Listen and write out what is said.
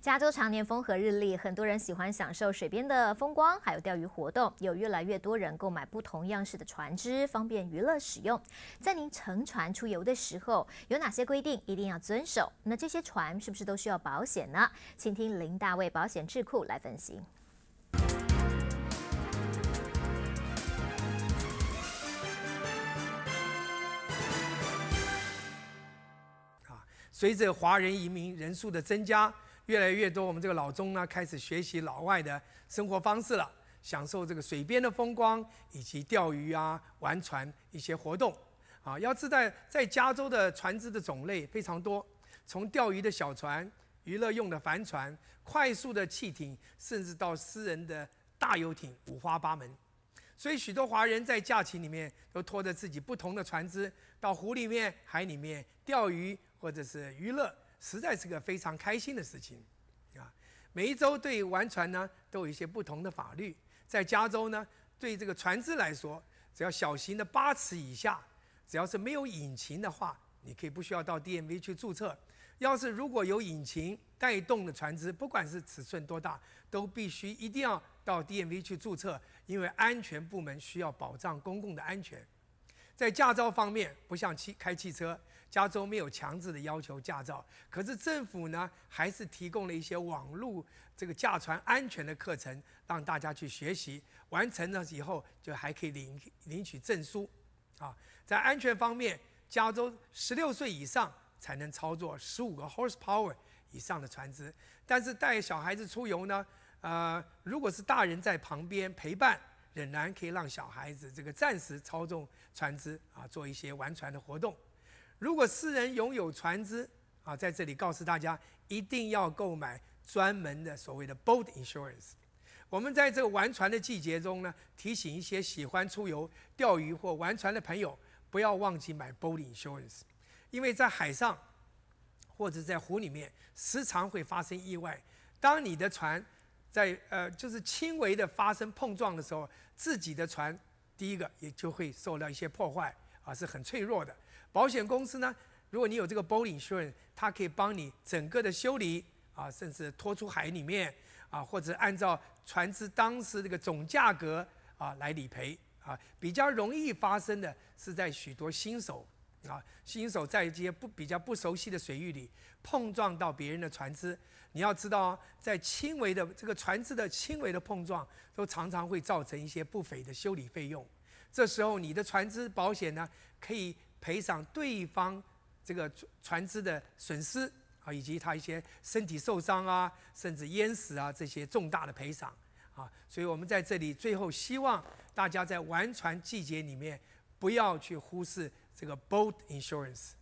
加州常年风和日丽，很多人喜欢享受水边的风光，还有钓鱼活动。有越来越多人购买不同样式的船只，方便娱乐使用。在您乘船出游的时候，有哪些规定一定要遵守？那这些船是不是都需要保险呢？请听林大卫保险智库来分析。随着华人移民人数的增加。越来越多我们这个老中呢开始学习老外的生活方式了，享受这个水边的风光以及钓鱼啊、玩船一些活动啊。要知道，在加州的船只的种类非常多，从钓鱼的小船、娱乐用的帆船、快速的汽艇，甚至到私人的大游艇，五花八门。所以许多华人在假期里面都拖着自己不同的船只到湖里面、海里面钓鱼或者是娱乐。实在是个非常开心的事情，啊！每一周对玩船呢，都有一些不同的法律。在加州呢，对这个船只来说，只要小型的八尺以下，只要是没有引擎的话，你可以不需要到 DMV 去注册。要是如果有引擎带动的船只，不管是尺寸多大，都必须一定要到 DMV 去注册，因为安全部门需要保障公共的安全。在驾照方面，不像汽开汽车。加州没有强制的要求驾照，可是政府呢还是提供了一些网络这个驾船安全的课程，让大家去学习，完成了以后就还可以领领取证书，啊，在安全方面，加州十六岁以上才能操作十五个 horsepower 以上的船只，但是带小孩子出游呢，呃，如果是大人在旁边陪伴，仍然可以让小孩子这个暂时操纵船只啊，做一些玩船的活动。如果私人拥有船只，啊，在这里告诉大家，一定要购买专门的所谓的 boat insurance。我们在这个玩船的季节中呢，提醒一些喜欢出游、钓鱼或玩船的朋友，不要忘记买 boat insurance。因为在海上或者在湖里面，时常会发生意外。当你的船在呃，就是轻微的发生碰撞的时候，自己的船第一个也就会受到一些破坏。啊，是很脆弱的。保险公司呢，如果你有这个保险，它可以帮你整个的修理啊，甚至拖出海里面啊，或者按照船只当时这个总价格啊来理赔啊。比较容易发生的是在许多新手啊，新手在一些不比较不熟悉的水域里碰撞到别人的船只。你要知道，在轻微的这个船只的轻微的碰撞，都常常会造成一些不菲的修理费用。这时候你的船只保险呢，可以赔偿对方这个船船只的损失啊，以及他一些身体受伤啊，甚至淹死啊这些重大的赔偿啊，所以我们在这里最后希望大家在玩船季节里面不要去忽视这个 boat insurance。